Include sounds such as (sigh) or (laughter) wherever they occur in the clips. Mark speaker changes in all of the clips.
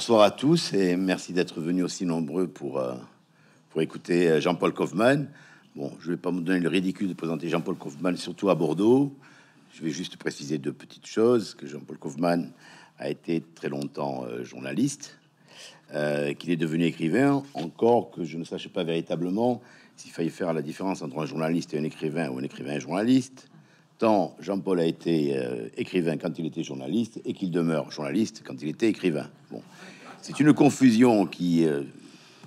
Speaker 1: Bonsoir à tous et merci d'être venus aussi nombreux pour, euh, pour écouter euh, Jean-Paul Kaufmann. Bon, je ne vais pas me donner le ridicule de présenter Jean-Paul Kaufmann, surtout à Bordeaux. Je vais juste préciser deux petites choses, que Jean-Paul Kaufmann a été très longtemps euh, journaliste, qu'il est devenu écrivain, encore que je ne sache pas véritablement s'il fallait faire la différence entre un journaliste et un écrivain ou un écrivain et un journaliste tant Jean-Paul a été euh, écrivain quand il était journaliste et qu'il demeure journaliste quand il était écrivain. Bon. C'est une confusion qui, euh,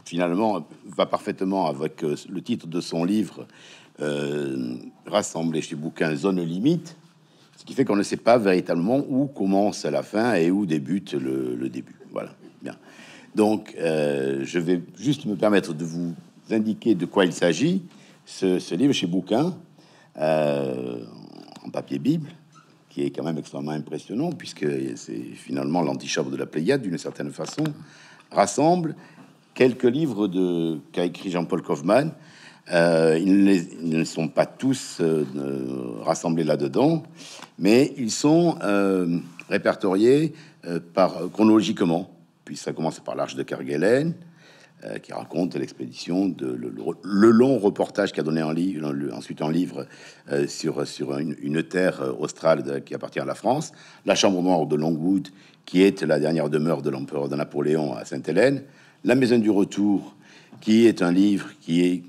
Speaker 1: finalement, va parfaitement avec euh, le titre de son livre rassemblé chez Bouquin Zone Limite, ce qui fait qu'on ne sait pas véritablement où commence la fin et où débute le, début. Voilà, bien. Donc, je vais juste me permettre de vous indiquer de quoi il s'agit, ce, ce livre chez Bouquin en papier Bible, qui est quand même extrêmement impressionnant, puisque c'est finalement l'antichambre de la Pléiade, d'une certaine façon, rassemble quelques livres de, qu'a écrit Jean-Paul Kaufmann. Euh, ils, ne sont pas tous euh, rassemblés là-dedans, mais ils sont euh, répertoriés par chronologiquement. Puis ça commence par l'Arche de Kerguelen, euh, qui raconte l'expédition, de le, long reportage a donné en livre, ensuite en livre euh, sur, sur une, terre euh, australe qui appartient à la France, la chambre noire de Longwood, qui est la dernière demeure de l'empereur de Napoléon à Sainte-Hélène, la maison du retour, qui est un livre qui est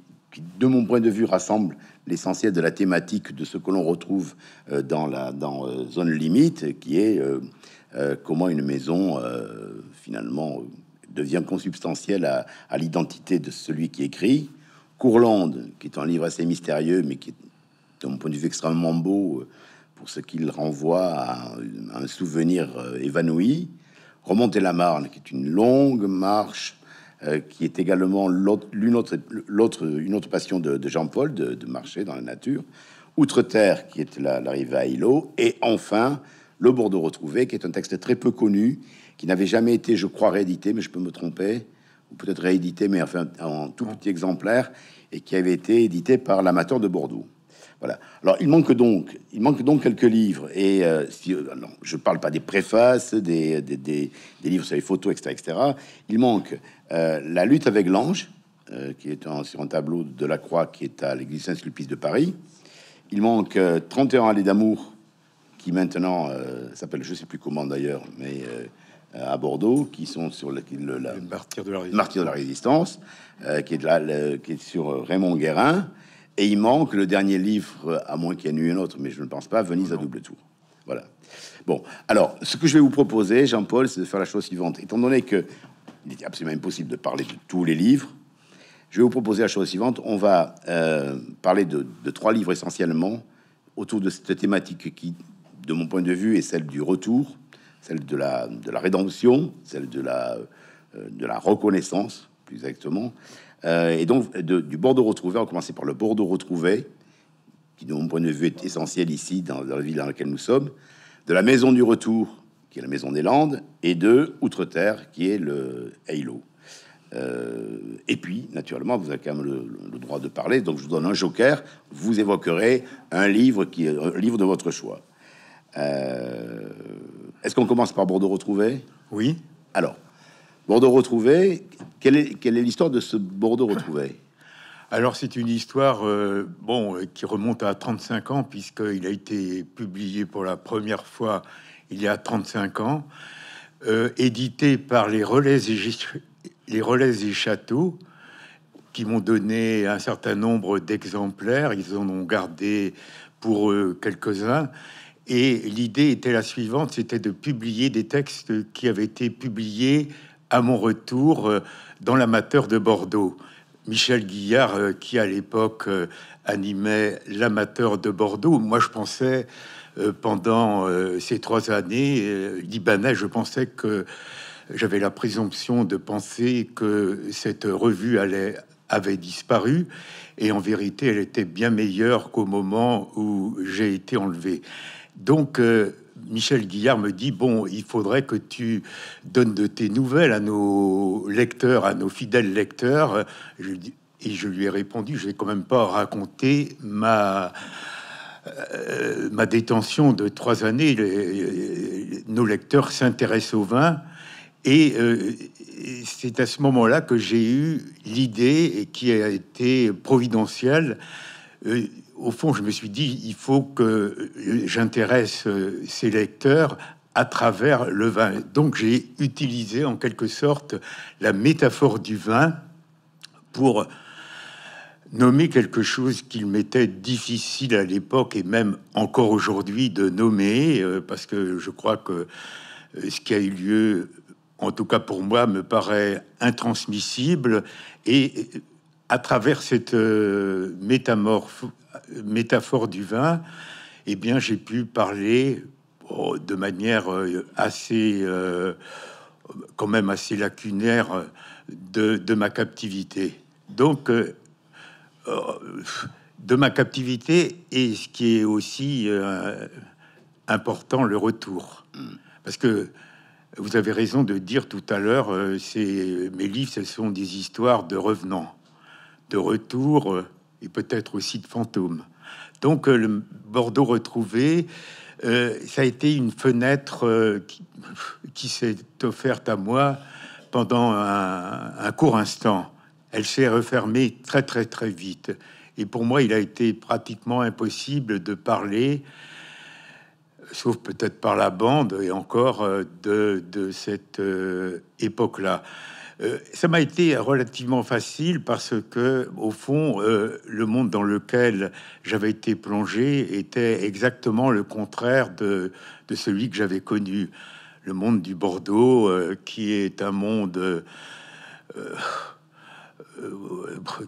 Speaker 1: de mon point de vue, rassemble l'essentiel de la thématique de ce que l'on retrouve dans la zone limite, qui est comment une maison, finalement, devient consubstantiel à, l'identité de celui qui écrit. Courlande, qui est un livre assez mystérieux, mais qui est, de point de vue, extrêmement beau euh, pour ce qu'il renvoie à un souvenir euh, évanoui. Remonter la Marne, qui est une longue marche, euh, qui est également l'une autre, l'autre, une autre passion de, Jean-Paul, de, marcher dans la nature. Outre-terre, qui est la, l'arrivée à Hilo. Et enfin, Le Bordeaux retrouvé, qui est un texte très peu connu qui n'avait jamais été, je crois, réédité, mais je peux me tromper, ou peut-être réédité, mais enfin en tout petit exemplaire, et qui avait été édité par l'amateur de Bordeaux. Voilà. Alors il manque donc, il manque donc quelques livres. Et euh, si, euh, non, je parle pas des préfaces, des, des, des, livres sur les photos, etc., etc. Il manque euh, la lutte avec l'ange, qui est un, sur un tableau de la Croix, qui est à l'église Saint-Sulpice de Paris. Il manque 31 allées d'amour, qui maintenant s'appelle, je sais plus comment d'ailleurs, mais euh, à Bordeaux, qui sont sur le, le la, martyr de la résistance, euh, qui, est de qui est sur euh, Raymond Guérin. Et il manque le dernier livre, à moins qu'il y en ait eu un autre, mais je ne pense pas, Venise à double tour. Voilà. Bon, alors, ce que je vais vous proposer, Jean-Paul, c'est de faire la chose suivante. Étant donné que il est absolument impossible de parler de tous les livres, je vais vous proposer la chose suivante. On va parler de, de, trois livres essentiellement autour de cette thématique qui, de mon point de vue, est celle du retour, celle de la, de la rédemption, celle de la, euh, de la reconnaissance, plus exactement. Euh, et donc, de, du Bordeaux retrouvé, on commence par le Bordeaux retrouvé, qui, de mon point de vue, est essentiel ici, dans, la ville dans laquelle nous sommes, de la Maison du Retour, qui est la Maison des Landes, et de Outre-Terre, qui est le Halo. Euh, et puis, naturellement, vous avez quand même le, droit de parler, donc je vous donne un joker, vous évoquerez un livre, qui, un livre de votre choix. Euh, est-ce qu'on commence par Bordeaux retrouvé Oui. Alors, Bordeaux retrouvé, quelle est, l'histoire de ce Bordeaux retrouvé
Speaker 2: alors c'est une histoire euh, bon euh, qui remonte à 35 ans puisqu'il a été publié pour la première fois il y a 35 ans, édité par les relais et les relais et châteaux qui m'ont donné un certain nombre d'exemplaires. Ils en ont gardé pour quelques-uns et l'idée était la suivante, c'était de publier des textes qui avaient été publiés à mon retour euh, dans l'amateur de Bordeaux. Michel Guillard, euh, qui à l'époque euh, animait l'amateur de Bordeaux, moi je pensais pendant ces trois années libanais, je pensais que j'avais la présomption de penser que cette revue avait disparu et en vérité elle était bien meilleure qu'au moment où j'ai été enlevé. Donc, euh, Michel Guillard me dit Bon, il faudrait que tu donnes de tes nouvelles à nos lecteurs, à nos fidèles lecteurs. et je lui ai répondu Je n'ai quand même pas raconter ma. Euh, ma détention de trois années, nos lecteurs s'intéressent au vin. Euh, et c'est à ce moment-là que j'ai eu l'idée, et qui a été providentielle, au fond, je me suis dit, il faut que j'intéresse euh, ces lecteurs à travers le vin. Donc j'ai utilisé en quelque sorte la métaphore du vin pour nommer quelque chose qu'il m'était difficile à l'époque et même encore aujourd'hui de nommer, euh, parce que je crois que euh, ce qui a eu lieu, en tout cas pour moi, me paraît intransmissible. Et à travers cette métamorphose, métaphore du vin, eh bien, j'ai pu parler oh, de manière euh, assez, euh, quand même assez lacunaire, de, ma captivité. Donc, euh, de ma captivité et ce qui est aussi important, le retour. Parce que vous avez raison de dire tout à l'heure, mes livres, ce sont des histoires de revenants, de retour et peut-être aussi de fantômes. Donc euh, le Bordeaux retrouvé, euh, ça a été une fenêtre euh, qui, s'est offerte à moi pendant un, court instant. Elle s'est refermée très très très vite. Et pour moi, il a été pratiquement impossible de parler, sauf peut-être par la bande et encore, de, cette époque-là. Euh, ça m'a été relativement facile parce que, au fond, euh, le monde dans lequel j'avais été plongé était exactement le contraire de, celui que j'avais connu. Le monde du Bordeaux, euh, qui est un monde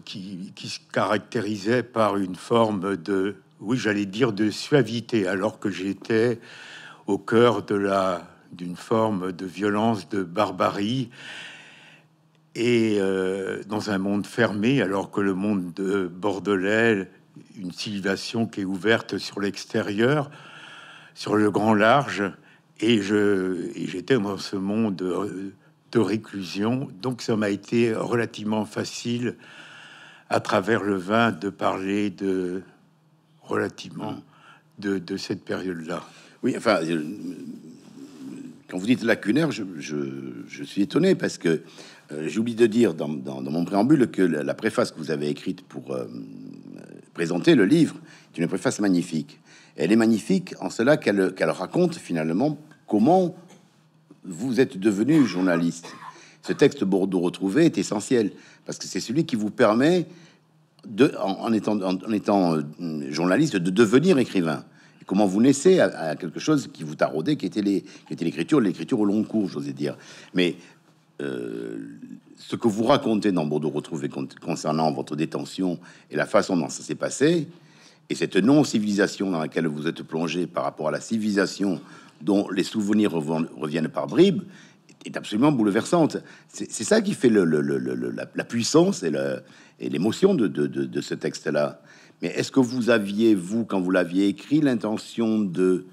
Speaker 2: qui, qui se caractérisait par une forme de, oui, j'allais dire de suavité, alors que j'étais au cœur de la d'une forme de violence, de barbarie et euh, dans un monde fermé, alors que le monde de bordelais, une civilisation qui est ouverte sur l'extérieur, sur le grand large, et je j'étais dans ce monde euh, de, réclusion, donc ça m'a été relativement facile à travers le vin de parler de relativement
Speaker 1: de, cette période-là. Oui, enfin, euh, quand vous dites lacunaire, je, je suis étonné parce que j'ai euh, J'oublie de dire dans, mon préambule que la, préface que vous avez écrite pour euh, présenter le livre est une préface magnifique. Elle est magnifique en cela qu'elle raconte finalement comment vous êtes devenu journaliste. Ce texte Bordeaux retrouvé est essentiel parce que c'est celui qui vous permet, de, en, étant, en, étant euh, journaliste, de devenir écrivain comment vous naissez à, quelque chose qui vous taraudait, qui était l'écriture, l'écriture au long cours, j'osais dire. Mais euh, ce que vous racontez dans Bordeaux Retrouvé concernant votre détention et la façon dont ça s'est passé, et cette non-civilisation dans laquelle vous êtes plongé par rapport à la civilisation dont les souvenirs reviennent par bribes, est absolument bouleversante. C'est ça qui fait le, la, puissance et l'émotion de, de, ce texte-là. Mais est-ce que vous aviez, vous, quand vous l'aviez écrit, l'intention de,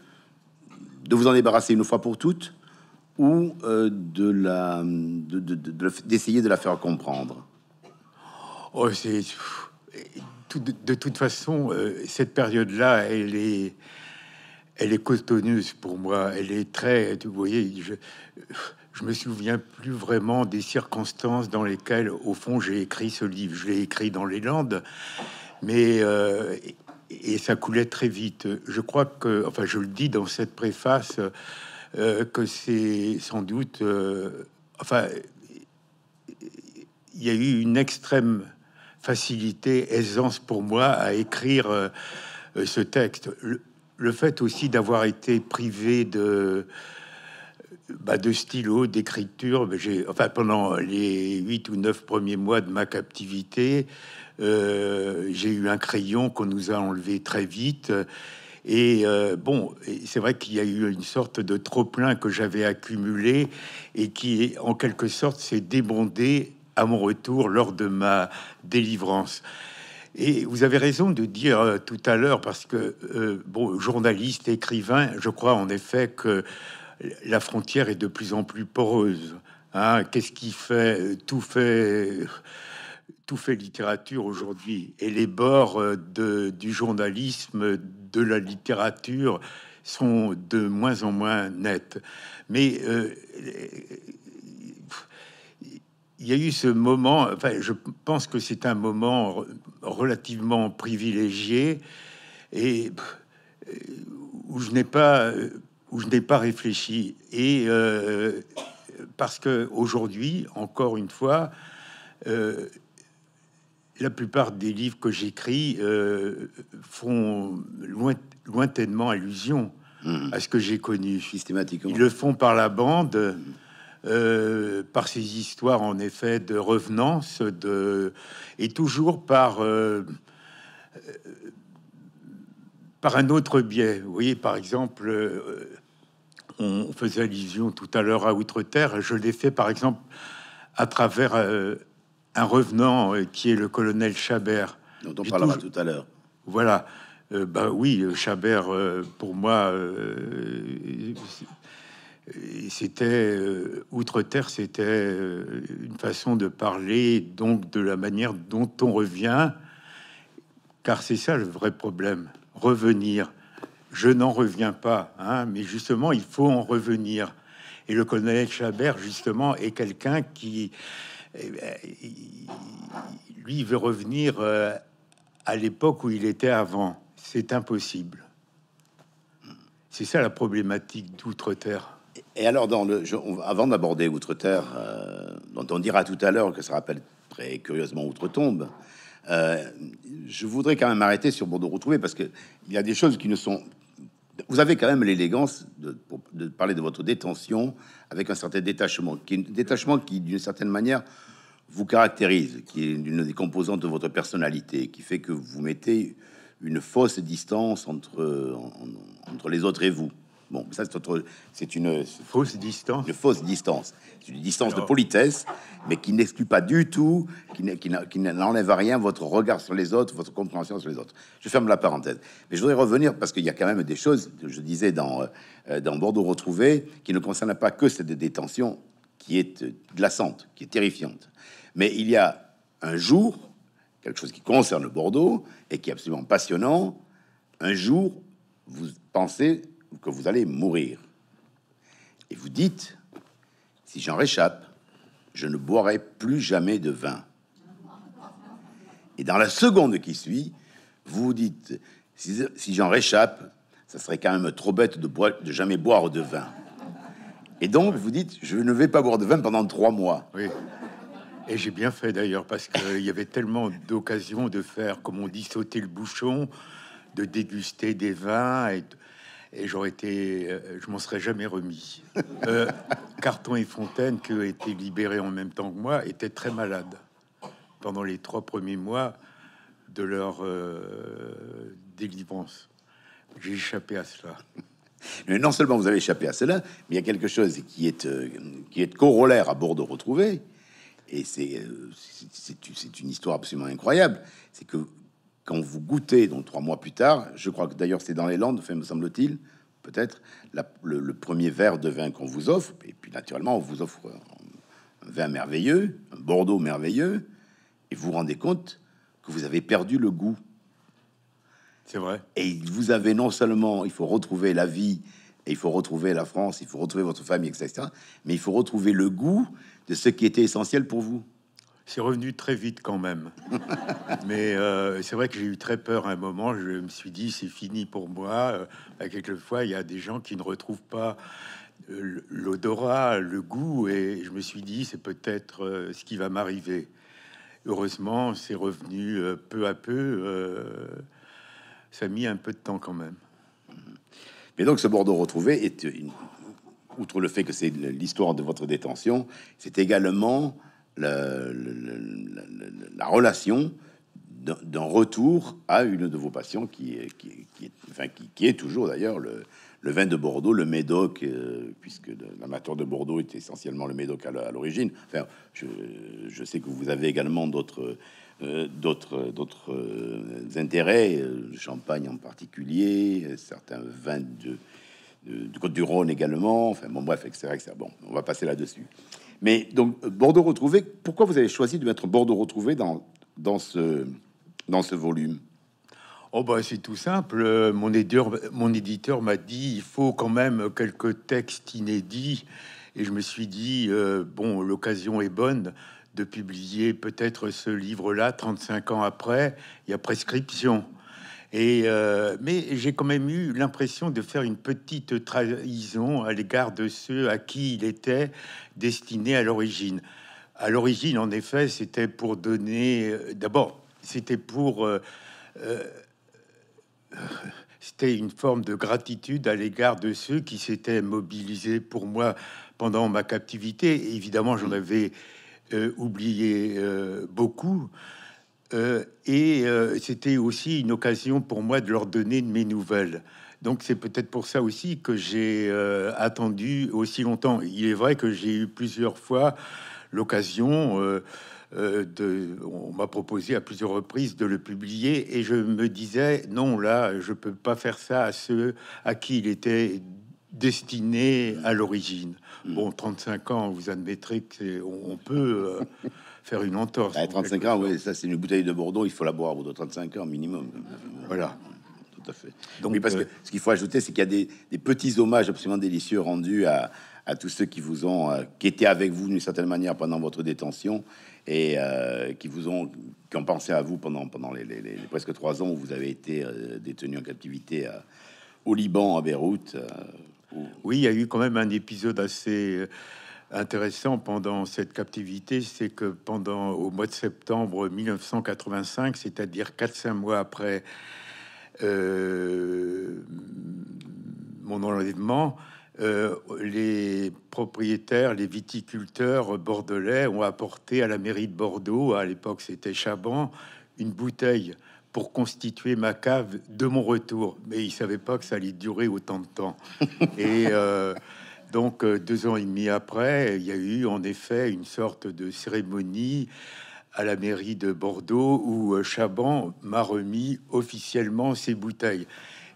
Speaker 1: de vous en débarrasser une fois pour toutes ou euh, de la d'essayer de, la faire comprendre oh, c'est de, toute façon euh, cette période là elle
Speaker 2: est elle est cotonneuse pour moi elle est très vous voyez je je me souviens plus vraiment des circonstances dans lesquelles au fond j'ai écrit ce livre je l'ai écrit dans les Landes mais euh, et, et ça coulait très vite je crois que enfin je le dis dans cette préface euh, que c'est sans doute, euh, enfin, il y a eu une extrême facilité, aisance pour moi à écrire euh, ce texte. Le, fait aussi d'avoir été privé de bah, de stylo, d'écriture. Bah, j'ai, enfin, pendant les huit ou neuf premiers mois de ma captivité, j'ai eu un crayon qu'on nous a enlevé très vite et euh, bon, c'est vrai qu'il y a eu une sorte de trop-plein que j'avais accumulé et qui, en quelque sorte, s'est débondé à mon retour lors de ma délivrance. Et vous avez raison de dire euh, tout à l'heure, parce que, euh, bon, journaliste, écrivain, je crois en effet que la frontière est de plus en plus poreuse. Hein. Qu'est-ce qui fait Tout fait tout fait littérature aujourd'hui et les bords euh, du journalisme, de la littérature sont de moins en moins nets. Mais euh, il y a eu ce moment, enfin, je pense que c'est un moment relativement privilégié et euh, où je n'ai pas où je n'ai pas réfléchi et parce que aujourd'hui, encore une fois, la plupart des livres que j'écris euh, font lointainement allusion hmm. à ce que j'ai connu. Systématiquement. Ils le font par la bande, hmm. euh, par ces histoires en effet de revenance, de... et toujours par, euh, par un autre biais. Vous voyez, par exemple, on faisait allusion tout à l'heure à Outre-Terre. Je l'ai fait par exemple à travers un revenant euh, qui est le colonel Chabert. Dont on parlera tout, à l'heure. Voilà. Euh, bah oui, euh, Chabert, pour moi, c'était outre-terre, c'était une façon de parler donc de la manière dont on revient, car c'est ça le vrai problème. Revenir, je n'en reviens pas, hein, mais justement, il faut en revenir. Et le colonel Chabert, justement, est quelqu'un qui euh, lui, veut revenir euh, à l'époque où il était avant. C'est impossible.
Speaker 1: C'est ça la problématique d'outre-terre. Et alors, dans le, avant d'aborder Outre-Terre, euh, dont on dira tout à l'heure que ça rappelle très curieusement Outre-Tombe, je voudrais quand même arrêter sur Bordeaux retrouvé parce que il y a des choses qui ne sont. Vous avez quand même l'élégance de, parler de votre détention avec un certain détachement, qui détachement qui, d'une certaine manière, vous caractérise, qui est une des composantes de votre personnalité, qui fait que vous mettez une fausse distance entre, entre les autres et vous. Bon, ça, c'est c'est une fausse distance. Une fausse distance. C'est une distance de politesse, mais qui n'exclut pas du tout, qui n'enlève à rien votre regard sur les autres, votre compréhension sur les autres. Je ferme la parenthèse. Mais je voudrais revenir parce qu'il y a quand même des choses, je disais dans, euh, dans Bordeaux Retrouvé, qui ne concernent pas que cette détention qui est euh, glaçante, qui est terrifiante. Mais il y a un jour, quelque chose qui concerne Bordeaux et qui est absolument passionnant, un jour, vous pensez que vous allez mourir. Et vous dites, si j'en réchappe, je ne boirai plus jamais de vin. Et dans la seconde qui suit, vous vous dites, si, j'en réchappe, ça serait quand même trop bête de, boire, de jamais boire de vin. Et donc, vous dites, je ne vais pas boire de vin pendant trois mois. Oui. Et j'ai bien fait d'ailleurs, parce qu'il y avait
Speaker 2: tellement d'occasions de faire, comme on dit, sauter le bouchon, de déguster des vins, et, j'aurais été, euh, je m'en serais jamais remis. (laughs) Euh, Carton et Fontaine, qui ont été libérés en même temps que moi, étaient très malades pendant les trois premiers mois de leur euh, délivrance. J'ai échappé à cela.
Speaker 1: Mais non seulement vous avez échappé à cela, mais il y a quelque chose qui est, euh, corollaire à Bordeaux retrouvé, et euh, c'est une histoire absolument incroyable, c'est que quand vous goûtez, donc trois mois plus tard, je crois que d'ailleurs c'est dans les Landes, me semble-t-il, peut-être, le, le, premier verre de vin qu'on vous offre, et puis naturellement on vous offre un vin merveilleux, un Bordeaux merveilleux, et vous vous rendez compte que vous avez perdu le goût. C'est vrai. Et vous avez non seulement, il faut retrouver la vie, et il faut retrouver la France, il faut retrouver votre famille, etc. Mais il faut retrouver le goût de ce qui était essentiel pour vous.
Speaker 2: C'est revenu très vite quand même. (laughs) Mais euh, c'est vrai que j'ai eu très peur à un moment. Je me suis dit, c'est fini pour moi. Euh, quelquefois, il y a des gens qui ne retrouvent pas euh, l'odorat, le goût. Et je me suis dit, c'est peut-être ce qui va m'arriver. Heureusement, c'est revenu peu à peu ça a mis un peu de temps quand même. Mm-hmm.
Speaker 1: Mais donc ce Bordeaux retrouvé est Outre le fait que c'est l'histoire de votre détention, c'est également la, relation d'un retour à une de vos passions qui est, qui, enfin, qui, est toujours d'ailleurs le, vin de Bordeaux, le Médoc, euh, puisque l'amateur de Bordeaux est essentiellement le Médoc à l'origine. Enfin, je sais que vous avez également d'autres euh, d'autres euh, intérêts, euh, champagne en particulier, certains vins de, Côte-du-Rhône également, enfin bon bref, Bon, on va passer là-dessus. Mais donc Bordeaux retrouvé, pourquoi vous avez choisi de mettre Bordeaux retrouvé dans, dans, ce, dans ce volume Oh bah c'est tout simple. Mon éditeur,
Speaker 2: mon éditeur m'a dit il faut quand même quelques textes inédits, et je me suis dit bon l'occasion est bonne de publier peut-être ce livre-là 35 ans après. Il y a prescription. Et, euh, mais j'ai quand même eu l'impression de faire une petite trahison à l'égard de ceux à qui il était destiné à l'origine. À l'origine, en effet, c'était pour donner. Euh, d'abord, c'était pour. Euh, c'était une forme de gratitude à l'égard de ceux qui s'étaient mobilisés pour moi pendant ma captivité. évidemment, j'en avais euh, oublié euh, beaucoup. Euh, et c'était aussi une occasion pour moi de leur donner de mes nouvelles. Donc c'est peut-être pour ça aussi que j'ai attendu aussi longtemps. Il est vrai que j'ai eu plusieurs fois l'occasion de... On m'a proposé à plusieurs reprises de le publier et je me disais non, là, je peux pas faire ça à ceux à qui il était destiné à l'origine. Bon, 35
Speaker 1: ans, vous admettrez qu'on peut euh, (laughs) faire une entorse. À 35 ans, oui, ça c'est une bouteille de Bordeaux, il faut la boire au bout de 35 ans minimum. Voilà. Tout à fait. Donc, parce que euh, ce qu'il faut ajouter, c'est qu'il y a des, petits hommages absolument délicieux rendus à, tous ceux qui vous ont, euh, qui étaient avec vous d'une certaine manière pendant votre détention et qui vous ont, qui ont pensé à vous pendant, pendant les, les presque trois ans où vous avez été détenu en captivité au Liban, à Beyrouth. Oui, il y a eu quand même un épisode assez euh,
Speaker 2: intéressant pendant cette captivité, c'est que pendant au mois de septembre 1985, c'est-à-dire 4-5 mois après euh, mon enlèvement, euh, les propriétaires, les viticulteurs bordelais ont apporté à la mairie de Bordeaux, à l'époque c'était Chaban, une bouteille pour constituer ma cave de mon retour. Mais il savait pas que ça allait durer autant de temps. (laughs) et euh, donc, euh, deux ans et demi après, il y a eu en effet une sorte de cérémonie à la mairie de Bordeaux où euh, Chaban m'a remis officiellement ses bouteilles.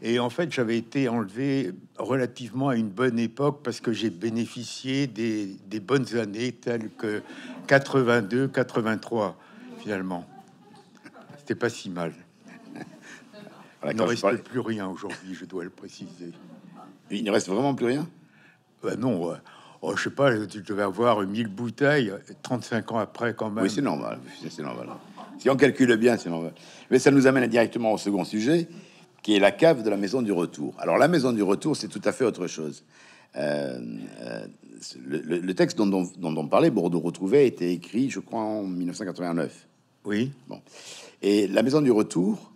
Speaker 2: Et en fait, j'avais été enlevé relativement à une bonne époque parce que j'ai bénéficié des, des, bonnes années telles que 82, 83, finalement. C'était pas si mal. Ah, Il ne reste plus rien aujourd'hui, je dois le préciser. Il ne reste vraiment plus rien ben Non, euh, oh, je sais pas,
Speaker 1: tu devais avoir 1000 bouteilles 35 ans après quand même. Oui, c'est normal, c'est normal. Si on calcule bien, c'est normal. Mais ça nous amène directement au second sujet, qui est la cave de la maison du retour. Alors la maison du retour, c'est tout à fait autre chose. Euh, euh, le, texte dont, dont, on parlait, Bordeaux retrouvé, était écrit, je crois, en 1989. Oui. Bon. Et la maison du retour,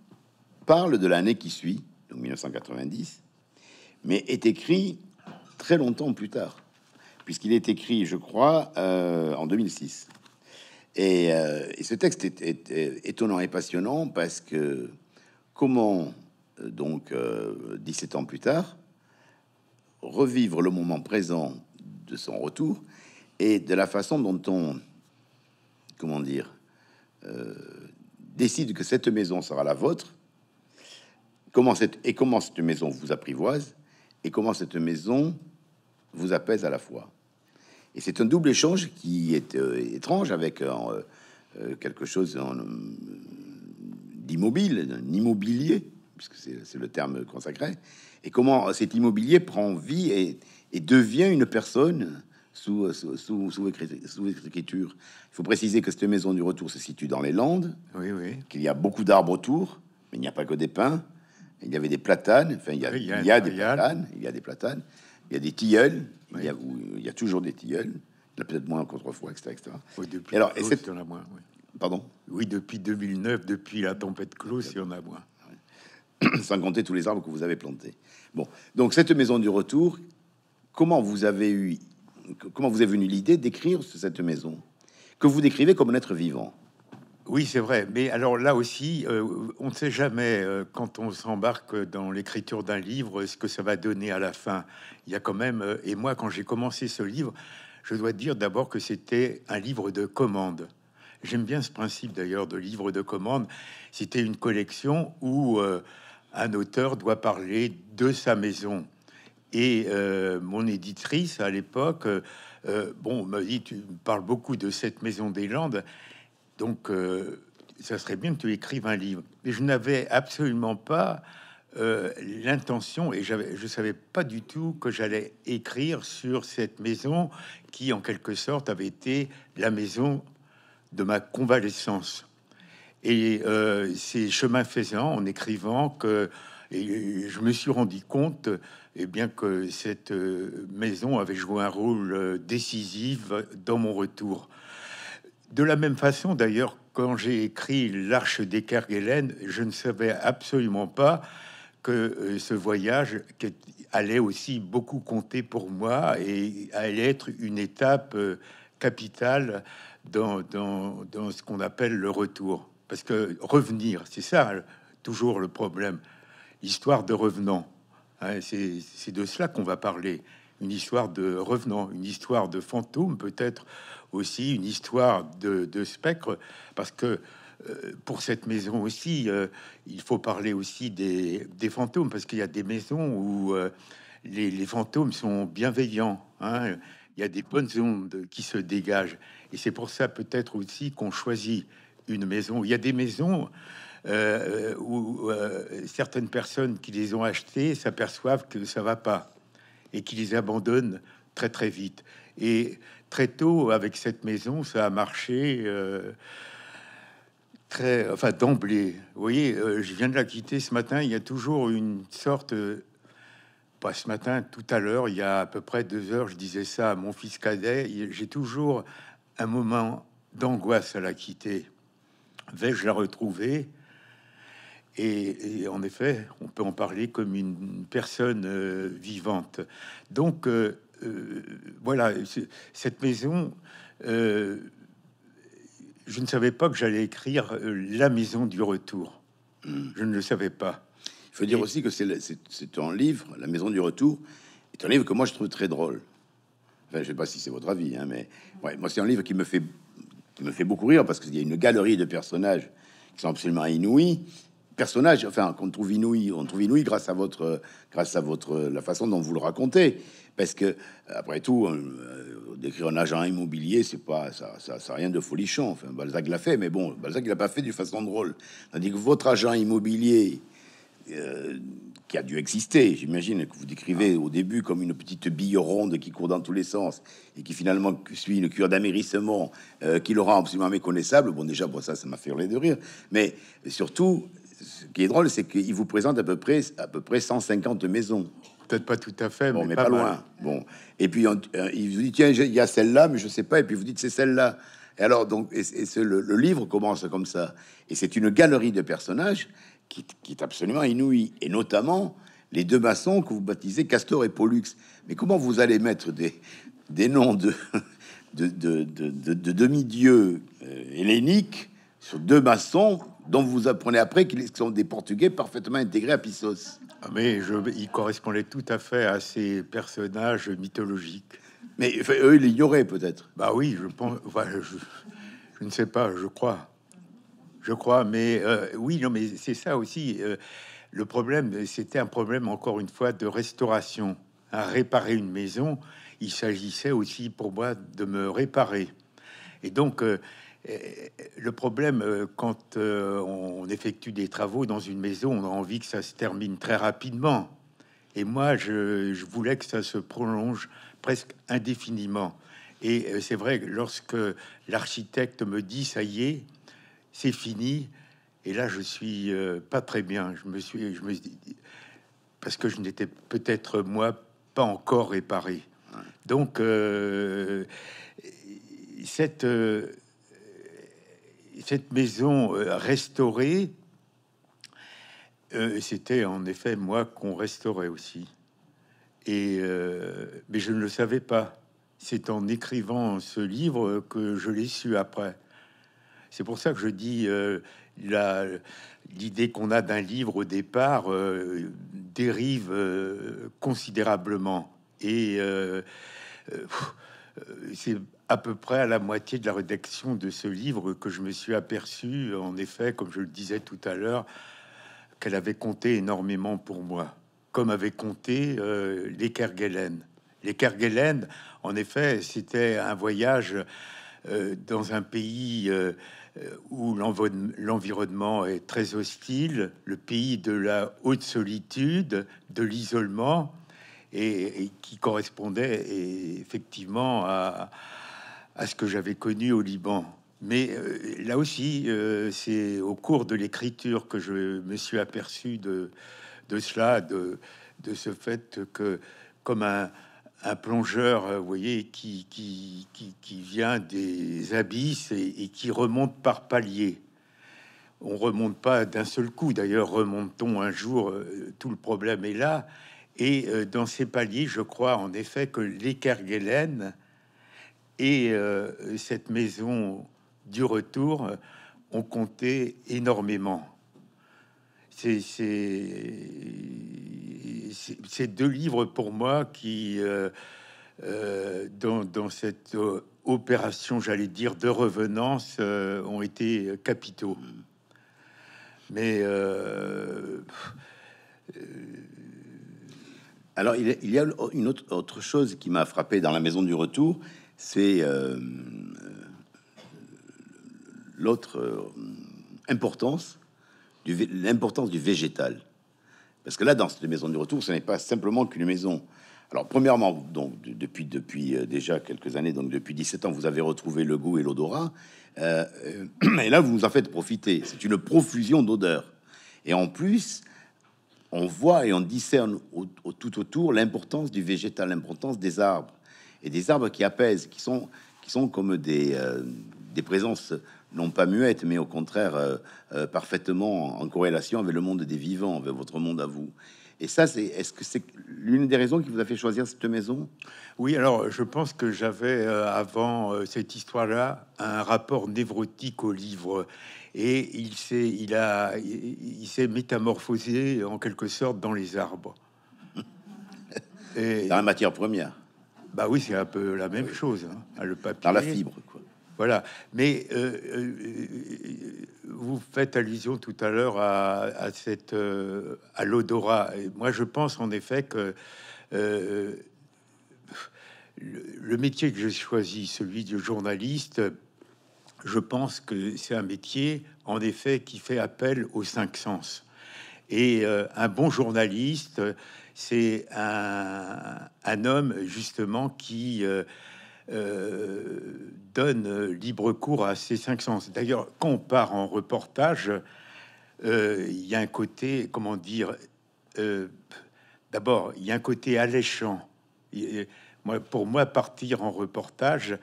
Speaker 1: parle de l'année qui suit, donc 1990, mais est écrit très longtemps plus tard, puisqu'il est écrit, je crois, euh, en 2006. Euh, et, ce texte est, étonnant et passionnant parce que comment, euh, donc, 17 ans plus tard, revivre le moment présent de son retour et de la façon dont on, comment dire, décide que cette maison sera la vôtre Comment cette, et comment cette maison vous apprivoise et comment cette maison vous apaise à la fois. Et c'est un double échange qui est euh, étrange avec euh, euh, quelque chose d'immobile, d'un immobilier, puisque c'est le terme consacré, et comment cet immobilier prend vie et, devient une personne sous, sous, sous, écriture. Il faut préciser que cette maison du retour se situe dans les Landes, qu'il y a beaucoup d'arbres autour, mais il n'y a pas que des pins, il y avait des platanes, enfin, il y a, des platanes, il y a des platanes, il y a tilleuls, il, y a, toujours des tilleuls, il y a peut-être moins qu'autrefois, etc. etc. alors, Pardon Oui, depuis 2009, depuis la tempête close, il y en a moins. Sans compter tous les arbres que vous avez plantés. Bon, donc cette maison du retour, comment vous avez eu, comment vous est venue l'idée d'écrire cette maison que vous décrivez comme un être vivant oui, c'est vrai.
Speaker 2: Mais alors là aussi, euh, on ne sait jamais euh, quand on s'embarque dans l'écriture d'un livre ce que ça va donner à la fin. Il y a quand même, euh, et moi quand j'ai commencé ce livre, je dois dire d'abord que c'était un livre de commande. J'aime bien ce principe d'ailleurs de livre de commande. C'était une collection où un auteur doit parler de sa maison. Et mon éditrice à l'époque, bon, m'a dit tu parles beaucoup de cette maison des Landes. Donc, euh, ça serait bien que tu écrives un livre. Mais je n'avais absolument pas euh, l'intention, et je ne savais pas du tout que j'allais écrire sur cette maison qui, en quelque sorte, avait été la maison de ma convalescence. Et euh, c'est chemin faisant en écrivant que je me suis rendu compte et eh bien, que cette euh, maison avait joué un rôle décisif dans mon retour. De la même façon, d'ailleurs, quand j'ai écrit L'Arche des Kerguelen, je ne savais absolument pas que euh, ce voyage allait aussi beaucoup compter pour moi et allait être une étape euh, capitale dans, dans, ce qu'on appelle le retour. Parce que revenir, c'est ça toujours le problème. Histoire de revenants. Hein, c'est de cela qu'on va parler. Une histoire de revenants, une histoire de fantômes peut-être, aussi une histoire de, spectre, parce que euh, pour cette maison aussi, euh, il faut parler aussi des, fantômes, parce qu'il y a des maisons où euh, les, fantômes sont bienveillants. Hein. Il y a des bonnes ondes qui se dégagent. Et c'est pour ça peut-être aussi qu'on choisit une maison. Il y a des maisons où certaines personnes qui les ont achetées s'aperçoivent que ça va pas et qui les abandonnent très très vite. Et très tôt avec cette maison, ça a marché euh, très, enfin d'emblée. Vous voyez, euh, je viens de la quitter ce matin. Il y a toujours une sorte, pas ce matin, tout à l'heure, il y a à peu près deux heures, je disais ça à mon fils cadet. J'ai toujours un moment d'angoisse à la quitter. Vais-je la retrouver et, et, en effet, on peut en parler comme une personne euh, vivante. Donc euh, voilà, cette maison, euh, je ne savais pas que j'allais écrire euh,
Speaker 1: La maison du retour. Hmm. Je ne le savais pas. Il faut dire aussi que c'est un livre, La maison du retour, est un livre que moi je trouve très drôle. Je je sais pas si c'est votre avis, hein, mais moi c'est un livre qui me fait me fait beaucoup rire parce qu'il y a une galerie de personnages qui sont absolument inouïs. Personnages, enfin, qu'on trouve inouïs, on trouve inouïs grâce à votre grâce à votre la façon dont vous le racontez. Parce que, euh, après tout, euh, d'écrire un agent immobilier, c'est pas ça, ça, ça rien de folichon. Enfin, Balzac l'a fait, mais bon, Balzac l'a pas fait d'une façon drôle. Tandis que votre agent immobilier, euh, qui a dû exister, j'imagine que vous décrivez ah. au début comme une petite bille ronde qui court dans tous les sens et qui finalement suit une cure d'amérissement qui le rend absolument méconnaissable. Bon, déjà, pour ça, ça m'a fait hurler de rire, mais surtout, ce qui est drôle, c'est qu'il vous présente à peu près à peu près 150 maisons peut-être pas tout à fait, mais pas, loin. Bon, et puis euh, il vous dit tiens, il y a celle-là, mais je sais pas. Et puis vous dites c'est celle-là. Et alors donc, et, c'est le, livre commence comme ça. Et c'est une galerie de personnages qui, est absolument inouïe, et notamment les deux maçons que vous baptisez Castor et Pollux. Mais comment vous allez mettre des, des noms de, (laughs) de, de, demi-dieux héléniques euh, sur deux maçons dont vous apprenez après qu'ils sont des Portugais parfaitement intégrés à Pissos. Ah, mais je, il correspondait tout à fait à ces personnages mythologiques. Mais eux, ils l'ignoraient
Speaker 2: peut-être. Bah oui, je pense. je, ne sais pas, je crois. Je crois, mais euh, oui, non, mais c'est ça aussi. Euh, le problème, c'était un problème, encore une fois, de restauration. À réparer une maison, il s'agissait aussi pour moi de me réparer. Et donc, euh, le problème, euh, quand euh, on effectue des travaux dans une maison, on a envie que ça se termine très rapidement. Et moi, je, voulais que ça se prolonge presque indéfiniment. Et euh, c'est vrai que lorsque l'architecte me dit ça y est, c'est fini, et là je suis pas très bien. Je me suis, je me suis parce que je n'étais peut-être moi pas encore réparé. Donc cette cette maison euh, restaurée, euh, c'était en effet moi qu'on restaurait aussi. Et euh, mais je ne le savais pas. C'est en écrivant ce livre que je l'ai su après. C'est pour ça que je dis la, l'idée qu'on a d'un livre au départ dérive considérablement. Et c'est à peu près à la moitié de la rédaction de ce livre que je me suis aperçu, en effet, comme je le disais tout à l'heure, qu'elle avait compté énormément pour moi, comme avait compté euh, les Kerguelen. Les Kerguelen, en effet, c'était un voyage euh, dans un pays euh, où l'environnement est très hostile, le pays de la haute solitude, de l'isolement, et, qui correspondait effectivement à à ce que j'avais connu au Liban. Mais euh, là aussi, euh, c'est au cours de l'écriture que je me suis aperçu de, cela, de, ce fait que, comme un, plongeur, vous voyez, qui, qui, vient des abysses et, qui remonte par paliers. On remonte pas d'un seul coup, d'ailleurs, remontons un jour, euh, tout le problème est là. Et dans ces paliers, je crois en effet que Kerguelen... Et euh, cette maison du retour, euh, ont compté énormément. C'est deux livres pour moi qui, euh, dans, cette opération, j'allais dire, de revenance, ont été capitaux.
Speaker 1: Mais alors, il y a une autre chose qui m'a frappé dans la maison du retour, c'est euh, l'autre euh, importance du l'importance du végétal. Parce que là, dans cette maison du retour, ce n'est pas simplement qu'une maison. Alors, premièrement, donc depuis depuis euh, déjà quelques années, donc depuis 17 ans, vous avez retrouvé le goût et l'odorat, (clears throat) et là vous nous en faites profiter. C'est une profusion d'odeurs. Et en plus, on voit et on discerne tout autour l'importance du végétal, l'importance des arbres et des arbres qui apaisent, qui sont, qui sont comme des, euh, des présences non pas muettes, mais au contraire euh, euh, parfaitement en, corrélation avec le monde des vivants, avec votre monde à vous. Et ça, c'est est-ce que c'est l'une des raisons qui vous a fait choisir cette maison Oui, alors je pense que j'avais
Speaker 2: avant cette histoire-là un rapport névrotique au livre, et il s'est il a il s'est métamorphosé en quelque sorte dans les arbres. (laughs) et, dans la matière première. Bah oui, c'est un peu la même chose. Hein. Ah, le papier. par la fibre, quoi. Voilà. Mais euh, euh, euh, vous faites allusion tout à l'heure à, cette l'odorat. moi, je pense en effet que le, métier que j'ai choisi, celui de journaliste, je pense que c'est un métier en effet qui fait appel aux cinq sens. Et euh, un bon journaliste, c'est un, homme justement qui euh, euh, donne libre cours à ses cinq sens. D'ailleurs, quand on part en reportage, il y a un côté, comment dire, d'abord, il y a un côté alléchant. moi, pour moi, partir en reportage,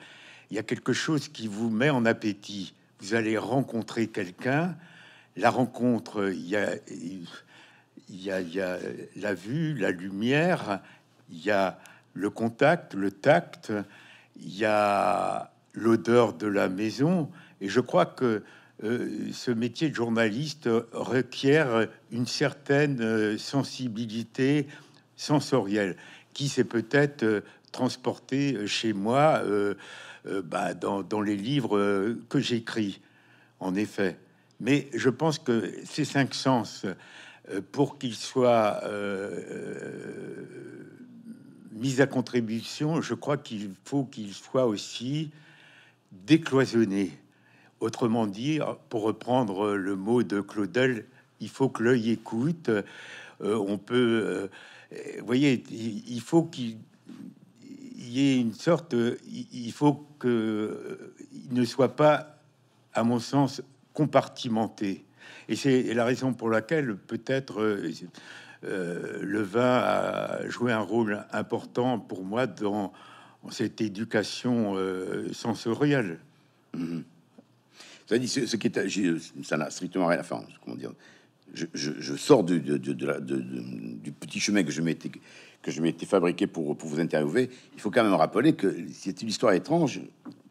Speaker 2: il y a quelque chose qui vous met en appétit. Vous allez rencontrer quelqu'un la rencontre, il y a, la vue, la lumière, il y a le contact, le tact, il y a l'odeur de la maison. Et je crois que euh, ce métier de journaliste requiert une certaine euh, sensibilité sensorielle qui s'est peut-être euh, transportée chez moi bah, dans, les livres que j'écris, en effet. Mais je pense que ces cinq sens, euh, pour qu'ils soient euh, euh, mis à contribution, je crois qu'il faut qu'ils soient aussi décloisonnés. Autrement dit, pour reprendre le mot de Claudel, il faut que l'œil écoute. on peut, voyez, il faut qu'il y ait une sorte, il faut qu'il ne soit pas, à mon sens, compartimenté. Et c'est la raison pour laquelle peut-être euh, euh, le vin a joué un rôle important pour moi dans cette éducation euh,
Speaker 1: sensorielle. cest mhm. Ça dit, ce, qui est, ça n'a strictement rien à faire. Comment dire je, sors de, du petit chemin que je m'étais que je m'étais fabriqué pour, vous interviewer. Il faut quand même rappeler que c'est une histoire étrange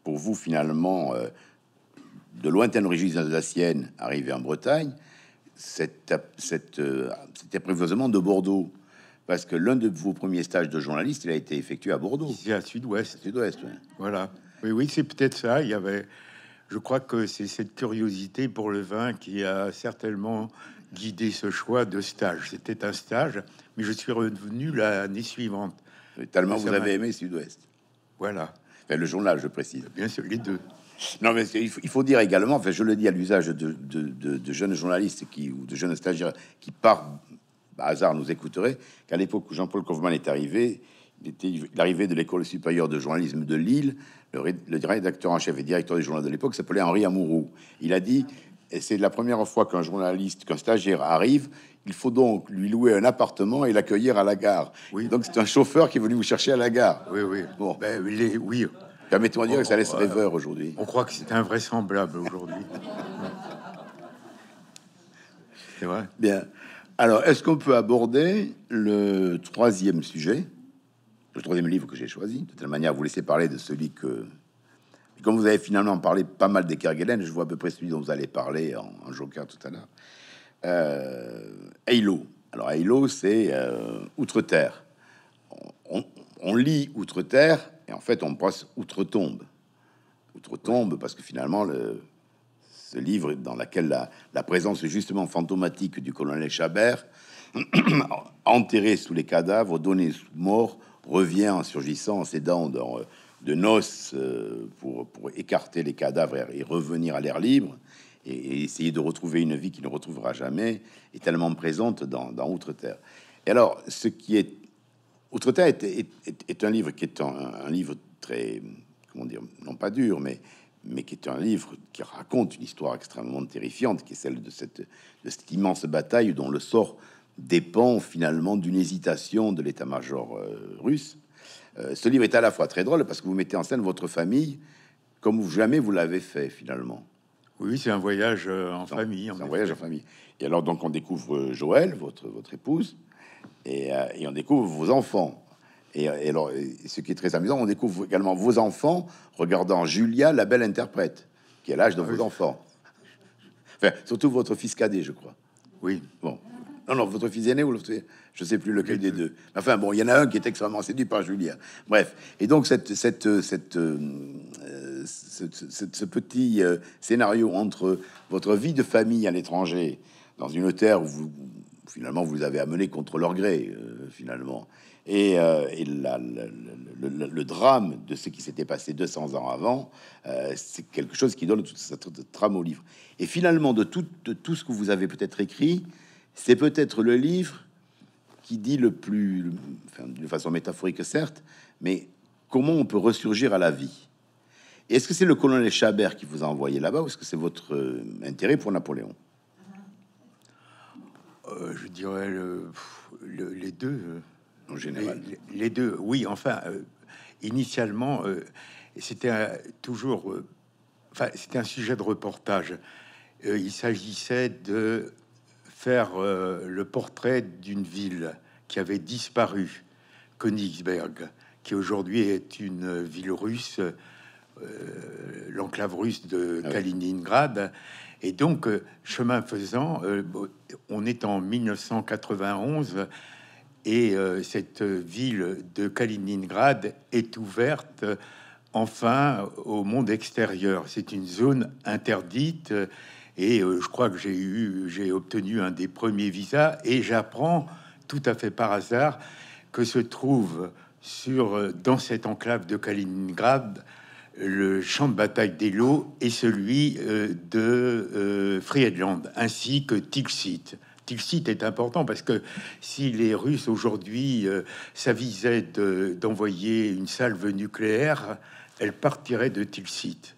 Speaker 1: pour vous finalement de lointaines origines alsaciennes arrivées en Bretagne, euh, c'était cet, de Bordeaux. Parce que l'un de vos premiers stages de journaliste, il a été effectué à Bordeaux. C'est à Sud-Ouest. Sud-Ouest, oui. Voilà.
Speaker 2: Oui, oui, c'est peut-être ça. Il y avait, je crois que c'est cette curiosité pour le vin qui a certainement guidé ce choix de stage. C'était un stage, mais je suis revenu
Speaker 1: l'année suivante. Tellement vous avez aimé Sud-Ouest. Voilà. le journal, je précise. Bien sûr, les deux. Non, mais il faut, dire également, enfin, je le dis à l'usage de, jeunes journalistes ou de jeunes stagiaires qui, par hasard, nous écouteraient, qu'à l'époque où Jean-Paul Kaufmann est arrivé, il était l'arrivée de l'école supérieure de journalisme de Lille. Le, le rédacteur en chef et directeur du journal de l'époque s'appelait Henri Amouroux. Il a dit, c'est la première fois qu'un journaliste, qu'un stagiaire arrive, il faut donc lui louer un appartement et l'accueillir à la gare. Oui. Donc c'est un chauffeur qui est venu vous chercher à la gare. Oui, oui. Bon. Ben, oui, Permettez-moi de dire que ça laisse oh, oh, rêveur aujourd'hui. Oh. On croit que c'est invraisemblable aujourd'hui.
Speaker 2: (laughs)
Speaker 1: c'est vrai. Bien. Alors, est-ce qu'on peut aborder le troisième sujet, le troisième livre que j'ai choisi De telle manière, vous laisser parler de celui que. Et comme vous avez finalement parlé pas mal des Kerguelen, je vois à peu près celui dont vous allez parler en, joker tout à l'heure. Euh, Alors, Eilo, c'est euh, Outre-Terre. on, lit Outre-Terre et en fait, on passe outre-tombe. Outre-tombe, parce que finalement, le, ce livre dans lequel la, présence justement fantomatique du colonel Chabert, (clears throat) enterré sous les cadavres, donné sous mort, revient en surgissant, en s'aidant de, de noces euh, pour, écarter les cadavres et, revenir à l'air libre et, essayer de retrouver une vie qu'il ne retrouvera jamais, est tellement présente dans, dans Outre-Terre. Et alors, ce qui est Outre-terre est, un livre qui est un, livre très, comment dire, non pas dur, mais, qui est un livre qui raconte une histoire extrêmement terrifiante, qui est celle de cette, cette immense bataille dont le sort dépend finalement d'une hésitation de l'état-major euh, russe. Euh, ce livre est à la fois très drôle parce que vous mettez en scène votre famille comme jamais vous l'avez fait finalement. Oui, c'est un voyage euh, en famille. C'est un voyage en famille. Et alors donc on découvre Joël, votre, votre épouse, euh, et, on découvre vos enfants. Et, euh, alors, ce qui est très amusant, on découvre également vos enfants regardant Julia, la belle interprète, qui est l'âge de ah vos enfants. Enfin, surtout votre fils cadet, je crois. Oui. Bon. Non, non, votre fils aîné ou l'autre, je sais plus lequel des deux. Enfin, bon, il y en a un qui est extrêmement séduit par Julia. Bref. Et donc, cette, cette, cette, euh, ce, petit scénario entre votre vie de famille à l'étranger, dans une terre où vous, finalement, vous avez amené contre leur gré, euh, finalement. Et, euh, le, drame de ce qui s'était passé 200 ans avant, euh, c'est quelque chose qui donne toute cette trame au livre. Et finalement, de tout, tout ce que vous avez peut-être écrit, c'est peut-être le livre qui dit le plus, enfin, d'une façon métaphorique certes, mais comment on peut ressurgir à la vie. Est-ce que c'est le colonel Chabert qui vous a envoyé là-bas ou est-ce que c'est votre intérêt pour Napoléon euh, je dirais les deux. Euh,
Speaker 2: en général. Les, deux, oui. Enfin, euh, initialement, c'était toujours. Enfin, c'était un sujet de reportage. il s'agissait de faire le portrait d'une ville qui avait disparu, Königsberg, qui aujourd'hui est une ville russe, l'enclave russe de ah Kaliningrad. Et donc, euh, chemin faisant, euh, on est en 1991 et euh, cette ville de Kaliningrad est ouverte enfin au monde extérieur. C'est une zone interdite et je crois que j'ai eu, j'ai obtenu un des premiers visas et j'apprends tout à fait par hasard que se trouve sur dans cette enclave de Kaliningrad le champ de bataille lots et celui euh, de euh, Friedland, ainsi que Tilsit. Tilsit est important parce que si les Russes aujourd'hui euh, s'avisaient d'envoyer une salve nucléaire, elle partirait de Tilsit.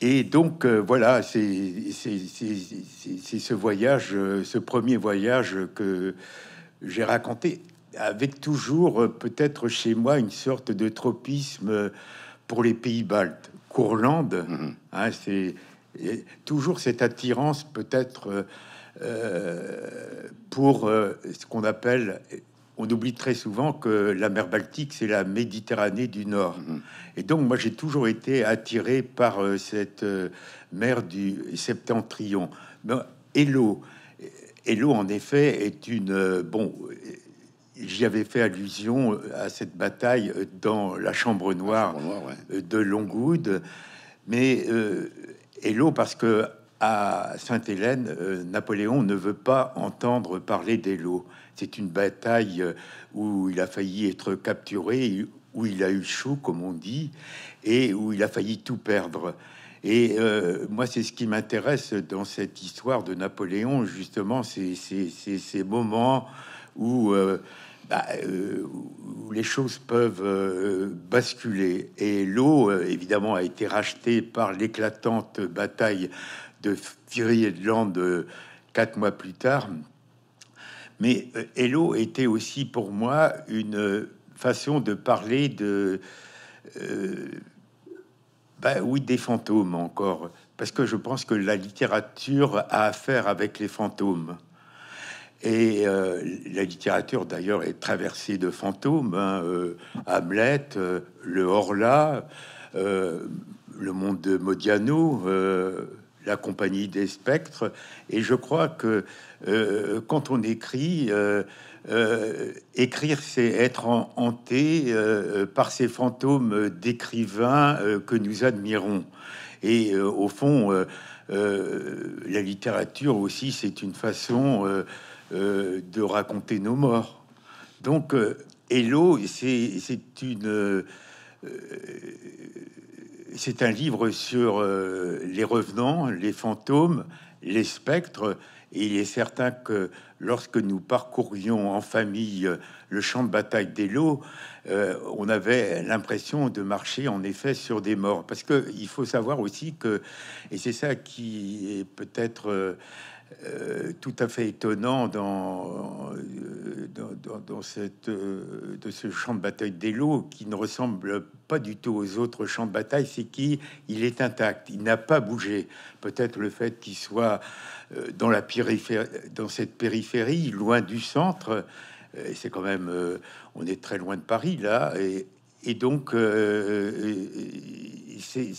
Speaker 2: Et donc voilà, c'est ce voyage, ce premier voyage que j'ai raconté, avec toujours peut-être chez moi une sorte de tropisme pour les pays baltes, Courlande, mhm. hein, c'est toujours cette attirance peut-être euh, euh, pour euh, ce qu'on appelle, on oublie très souvent que la mer Baltique, c'est la Méditerranée du Nord. Mhm. Et donc moi j'ai toujours été attiré par cette mer du septentrion. Mais, et l'eau. Et l'eau, en effet, est une bon J'y avais fait allusion euh, à cette bataille euh, dans la Chambre Noire, euh, de Longwood, mais euh, hello parce que à Sainte-Hélène, Napoléon ne veut pas entendre parler d'Hélo. C'est une bataille où il a failli être capturé, où il a eu chaud, comme on dit, et où il a failli tout perdre. Et moi, c'est ce qui m'intéresse dans cette histoire de Napoléon, justement, c'est ces moments euh, bah, euh, où, les choses peuvent euh, basculer. Et l'eau, évidemment, a été rachetée par l'éclatante bataille de Fury et de Land quatre mois plus tard. Mais l'eau était aussi pour moi une façon de parler de. bah oui, des fantômes encore. Parce que je pense que la littérature a affaire avec les fantômes. Et euh, la littérature, d'ailleurs, est traversée de fantômes. Hein, euh, Hamlet, euh, le Horla, le monde de Modiano, la compagnie des spectres. Et je crois que quand on écrit, écrire, c'est être hanté par ces fantômes d'écrivains que nous admirons. Et au fond, la littérature aussi, c'est une façon... Euh, de raconter nos morts. Donc, euh, Hello, c'est une euh, c'est un livre sur les revenants, les fantômes, les spectres. Et il est certain que lorsque nous parcourions en famille euh, le champ de bataille des lots, euh, on avait l'impression de marcher en effet sur des morts. Parce qu'il faut savoir aussi que, et c'est ça qui est peut-être euh, tout à fait étonnant dans, dans, de ce champ de bataille des lots qui ne ressemble pas du tout aux autres champs de bataille, c'est qu'il est intact, il n'a pas bougé. Peut-être le fait qu'il soit dans la dans cette périphérie loin du centre. Euh, et c'est quand même, euh, on est très loin de Paris là, et, et donc euh, c'est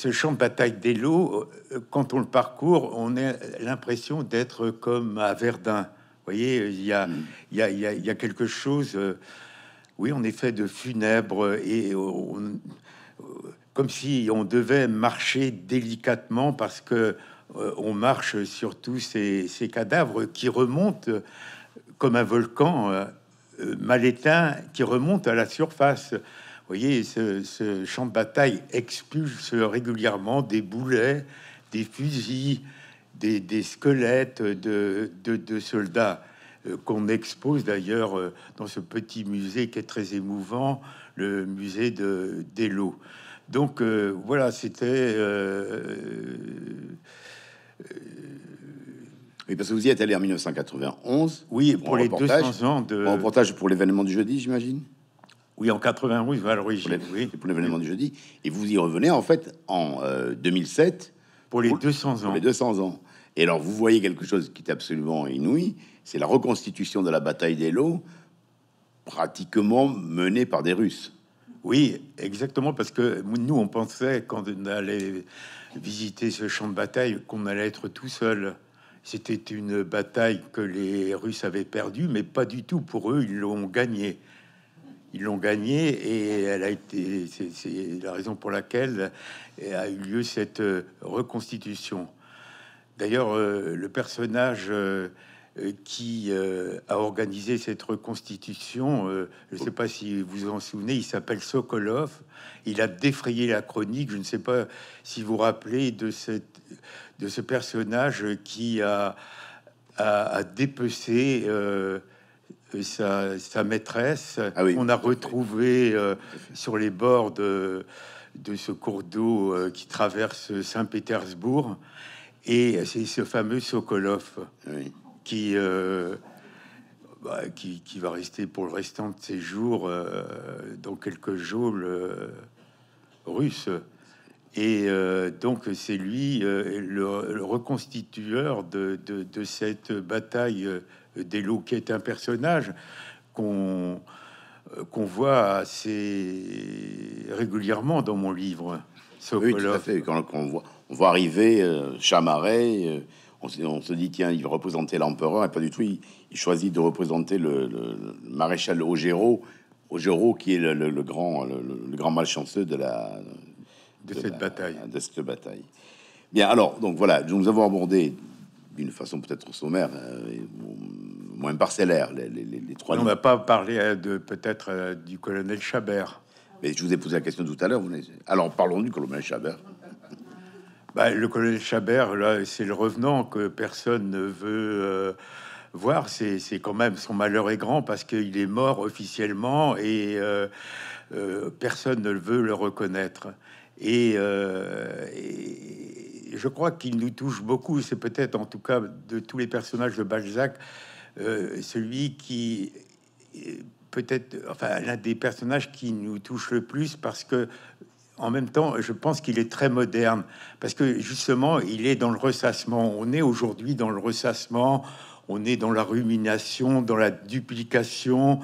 Speaker 2: ce, champ de bataille des lots, quand on le parcourt, on a l'impression d'être comme à Verdun. Vous voyez, il y a, mm. il, y quelque chose, oui oui, en effet, de funèbre et on, comme si on devait marcher délicatement parce que euh, on marche sur tous ces, cadavres qui remontent comme un volcan euh, euh, mal éteint qui remonte à la surface. Vous voyez, ce, champ de bataille expulse régulièrement des boulets, des fusils, des, squelettes de, soldats qu'on expose d'ailleurs dans ce petit musée qui est très émouvant, le musée
Speaker 1: de d'Elo. Donc voilà, c'était euh, oui, parce que vous y êtes allé en 1991. Oui, pour les 200 ans de. reportage pour l'événement du jeudi, j'imagine. Oui, en 91, à l'origine. Pour l'événement du jeudi. Et vous y revenez en fait en 2007. Euh, pour les 200 ans. Pour les 200 ans. Et alors, vous voyez quelque chose qui est absolument inouï, c'est la reconstitution de la bataille des lots, pratiquement menée par des Russes. Oui,
Speaker 2: exactement, parce que nous, on pensait quand on allait visiter ce champ de bataille qu'on allait être tout seul. C'était une bataille que les Russes avaient perdue, mais pas du tout pour eux, ils l'ont gagnée. Ils l'ont gagnée et elle a été, c'est la raison pour laquelle a eu lieu cette euh, reconstitution. D'ailleurs, euh, le personnage euh, euh, qui euh, a organisé cette reconstitution. Euh, je ne sais pas si vous en souvenez, il s'appelle Sokolov. Il a défrayé la chronique. Je ne sais pas si vous vous rappelez de, cette, de ce personnage qui a, a, dépecé sa, maîtresse. Ah On a retrouvé sur les bords de, de ce cours d'eau qui traverse Saint-Pétersbourg. Et c'est ce fameux Sokolov. Oui qui, euh, bah, qui, qui, va rester pour le restant de ses jours euh, dans quelques geôles euh, russes. Et donc c'est lui le, reconstitueur de, de, cette bataille des loups qui est un personnage qu'on qu'on voit assez
Speaker 1: régulièrement dans mon livre. Sokolov. Oui, tout fait. Quand, voit, on voit arriver Chamaret on, se dit, tiens, il va l'empereur, et pas du tout, il, choisit de représenter le, maréchal Augereau, qui est le, grand, le, grand malchanceux de la... De, cette bataille. De cette bataille. Bien, alors, donc voilà, nous avons abordé d'une façon peut-être sommaire, euh, moins parcellaire, les, trois... On n'a pas parlé euh, de peut-être euh, du colonel Chabert. Mais je vous ai posé la question tout à l'heure. Vous Alors parlons du colonel Chabert. Bah, le colonel Chabert,
Speaker 2: là, c'est le revenant que personne ne veut euh, voir. C'est, quand même son malheur est grand parce qu'il est mort officiellement et euh, euh, personne ne veut le reconnaître. et je crois qu'il nous touche beaucoup. C'est peut-être, en tout cas, de tous les personnages de Balzac, celui qui peut-être, enfin, l'un des personnages qui nous touche le plus parce que en même temps, je pense qu'il est très moderne parce que justement, il est dans le ressassement. On est aujourd'hui dans le ressassement, on est dans la rumination, dans la duplication,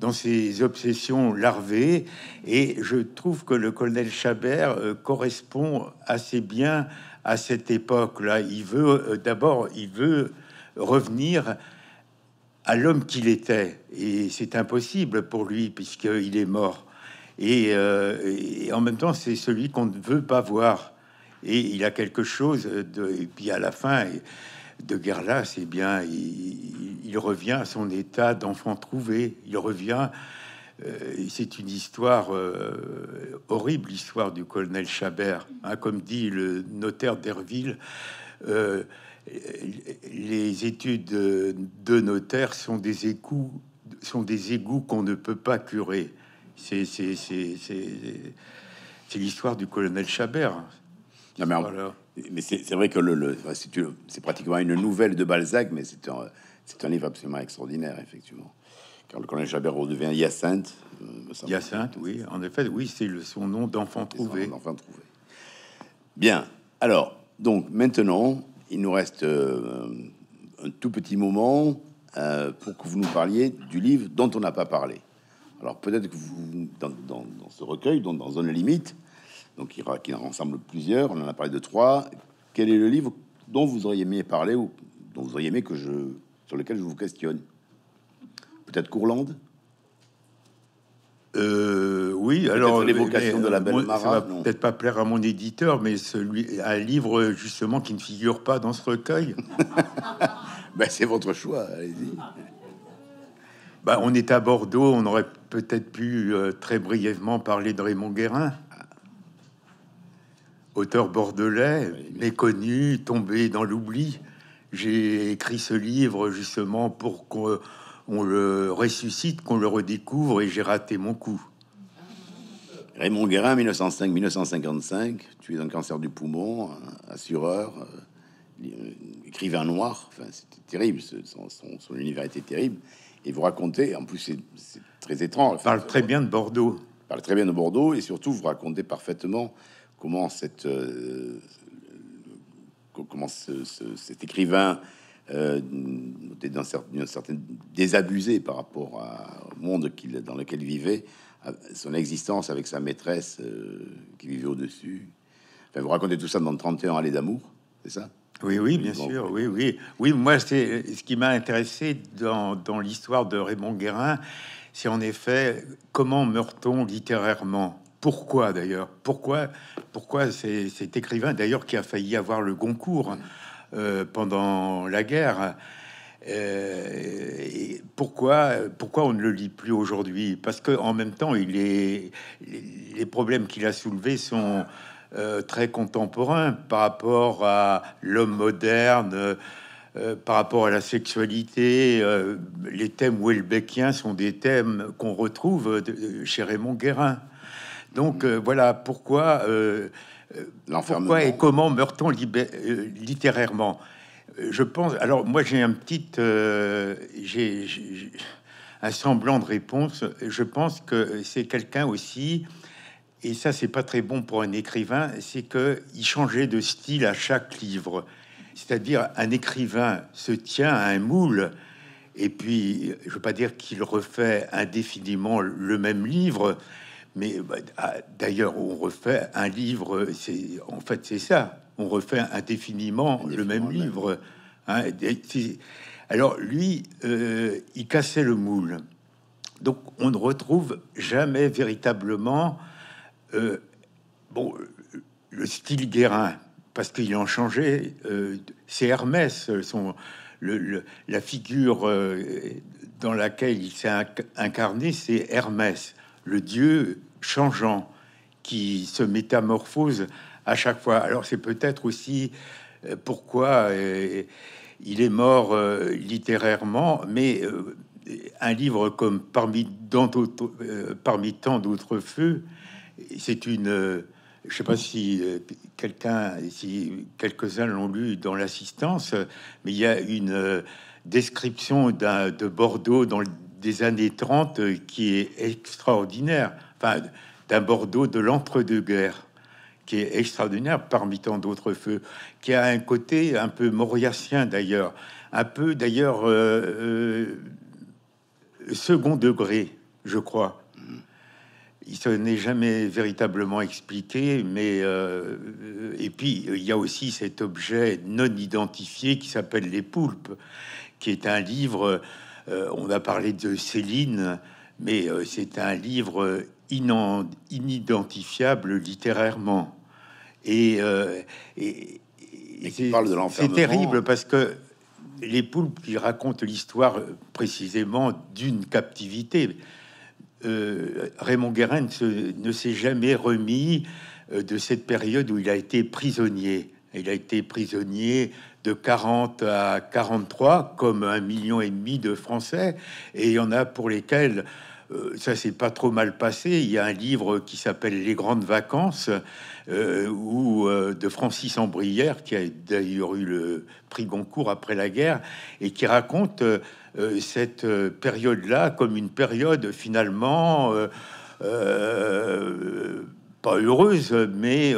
Speaker 2: dans ces obsessions larvées. Et je trouve que le colonel Chabert euh, correspond assez bien à cette époque-là. Il veut euh, d'abord, il veut revenir à l'homme qu'il était. Et c'est impossible pour lui puisqu'il est mort. Euh, et, en même temps, c'est celui qu'on ne veut pas voir. Et il a quelque chose de. Et puis à la fin de là, c'est eh bien, il, revient à son état d'enfant trouvé. Il revient. Euh, c'est une histoire euh, horrible, l'histoire du colonel Chabert. Hein, comme dit le notaire d'Herville, les études de notaire sont des, sont des égouts qu'on ne peut pas curer. C'est
Speaker 1: l'histoire du colonel Chabert. mais, c'est vrai que le, c'est pratiquement une nouvelle de Balzac, mais c'est un, livre absolument extraordinaire, effectivement. Car le colonel Chabert redevient Hyacinthe. Euh, Hyacinthe, oui, en effet, oui, c'est
Speaker 2: son nom d'enfant trouvé.
Speaker 1: Bien, alors, donc maintenant, il nous reste euh, un tout petit moment euh, pour que vous nous parliez du livre dont on n'a pas parlé. Alors peut-être que vous, dans, ce recueil, dans, dans Zone Limite, donc qui, qui en rassemble plusieurs, on en a parlé de trois, quel est le livre dont vous auriez aimé parler ou dont vous auriez aimé que je, sur lequel je vous questionne Peut-être Courlande euh, oui, alors l'évocation de la euh, belle peut-être
Speaker 2: pas plaire à mon éditeur, mais celui un livre justement qui ne figure pas dans ce recueil. (laughs) Ben, c'est votre choix, allez-y. Bah, on est à Bordeaux, on aurait peut-être pu euh, très brièvement parler de Raymond Guérin, auteur bordelais, méconnu, tombé dans l'oubli. J'ai écrit ce livre justement pour qu'on
Speaker 1: le ressuscite, qu'on le redécouvre, et j'ai raté mon coup. Raymond Guérin, 1905-1955, tué d'un cancer du poumon, assureur, euh, écrivain noir. Enfin, c'était terrible, son, son univers était terrible. Et vous racontez, en plus, c'est très étrange. parle très bien de Bordeaux. Parle très bien de Bordeaux et surtout, vous racontez parfaitement comment cette euh, cet écrivain euh, était d'un certain, désabusé par rapport au monde qu'il dans lequel il vivait, son existence avec sa maîtresse euh, qui vivait au-dessus. Enfin, vous racontez tout ça dans 31 allées d'amour, c'est ça oui, oui, bien sûr,
Speaker 2: euh, oui, oui. Oui, moi, c'est euh, ce qui m'a intéressé dans, l'histoire de Raymond Guérin, c'est en effet comment meurt-on littérairement Pourquoi d'ailleurs Pourquoi, pourquoi cet écrivain, d'ailleurs, qui a failli avoir le Goncourt mm. euh, pendant la guerre et pourquoi, pourquoi on ne le lit plus aujourd'hui Parce que en même temps, il est, les problèmes qu'il a soulevés sont, euh, très contemporain par rapport à l'homme moderne, euh, par rapport à la sexualité. Euh, les thèmes Welbeckiens sont des thèmes qu'on retrouve chez Raymond Guérin. Donc voilà pourquoi, pourquoi et comment meurt-on littérairement je pense. Alors, moi, j'ai un petit. j'ai un semblant de réponse. Je pense que c'est quelqu'un aussi et ça c'est pas très bon pour un écrivain, c'est qu'il changeait de style à chaque livre. C'est-à-dire un écrivain se tient à un moule, et puis je veux pas dire qu'il refait indéfiniment le même livre, mais bah, ah, d'ailleurs on refait un livre, c'est en fait c'est ça, on refait indéfiniment, le même, livre. Hein, alors lui, euh, il cassait le moule. Donc on ne retrouve jamais véritablement euh, bon, euh, le style Guérin, parce qu'il en changeait. Euh, c'est Hermès, son, la figure dans laquelle il s'est incarné, c'est Hermès, le dieu changeant qui se métamorphose à chaque fois. Alors c'est peut-être aussi pourquoi il est mort littérairement, mais un livre comme parmi tant d'autres feux c'est une. Euh, je sais pas si euh, quelqu'un, si quelques-uns l'ont lu dans l'assistance, mais il y a une euh, description de Bordeaux dans les années 30 qui est extraordinaire. Enfin, d'un Bordeaux de l'entre-deux-guerres qui est extraordinaire parmi tant d'autres feux, qui a un côté un peu mauriacien d'ailleurs, un peu d'ailleurs second degré, je crois il n'est jamais véritablement expliqué, mais euh, euh, et puis il y a aussi cet objet non identifié qui s'appelle Les Poulpes, qui est un livre. Euh, on a parlé de Céline, mais c'est un livre inidentifiable littérairement. Et, et, parle de c'est terrible parce que les poulpes qui racontent l'histoire précisément d'une captivité, euh, Raymond Guérin ne s'est jamais remis euh, de cette période où il a été prisonnier. Il a été prisonnier de 40 à 43, comme un million et demi de Français, et il y en a pour lesquels euh, ça s'est pas trop mal passé. Il y a un livre qui s'appelle Les grandes vacances, euh, de Francis Ambrière, qui a d'ailleurs eu le prix Goncourt après la guerre, et qui raconte euh, cette euh, période-là comme une période finalement euh, pas heureuse, mais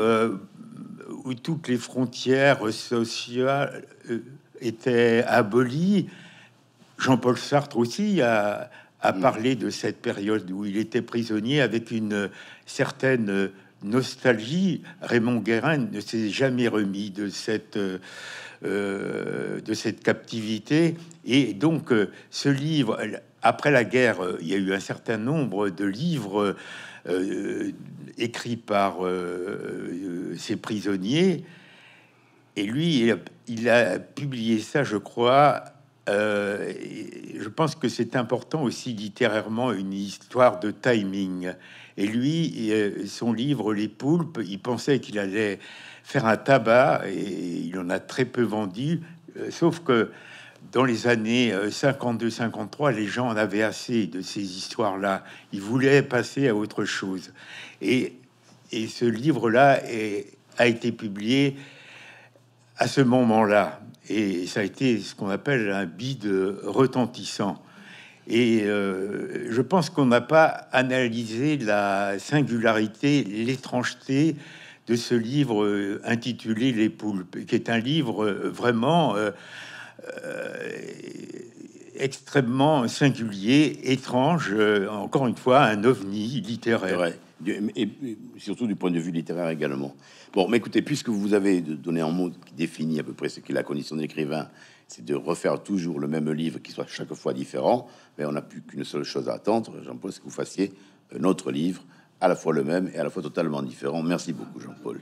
Speaker 2: où toutes les frontières sociales étaient abolies. Jean-Paul Sartre aussi a, mm. parlé de cette période où il était prisonnier avec une certaine nostalgie. Raymond Guérin ne s'est jamais remis de cette euh, de cette captivité. Et donc, euh, ce livre, après la guerre, euh, il y a eu un certain nombre de livres écrits par ces prisonniers. Et lui, il a, il a publié ça, je crois, euh, je pense que c'est important aussi littérairement une histoire de timing. Et lui, euh, son livre Les Poulpes, il pensait qu'il allait faire un tabac et il en a très peu vendu. Euh, sauf que dans les années 52-53, les gens en avaient assez de ces histoires-là. Ils voulaient passer à autre chose. et ce livre-là a été publié à ce moment-là. Et ça a été ce qu'on appelle un bide retentissant. Et euh, je pense qu'on n'a pas analysé la singularité, l'étrangeté de ce livre euh, intitulé Les poulpes, qui est un livre euh, vraiment extrêmement singulier,
Speaker 1: étrange, encore une fois, un ovni littéraire et surtout du point de vue littéraire également. Bon, mais écoutez, puisque vous avez donné un mot qui définit à peu près ce qu'est la condition d'écrivain, c'est de refaire toujours le même livre qui soit chaque fois différent, mais on n'a plus qu'une seule chose à attendre, Jean-Paul, c'est que vous fassiez un autre livre à la fois le même et à la fois totalement différent. Merci beaucoup, Jean-Paul.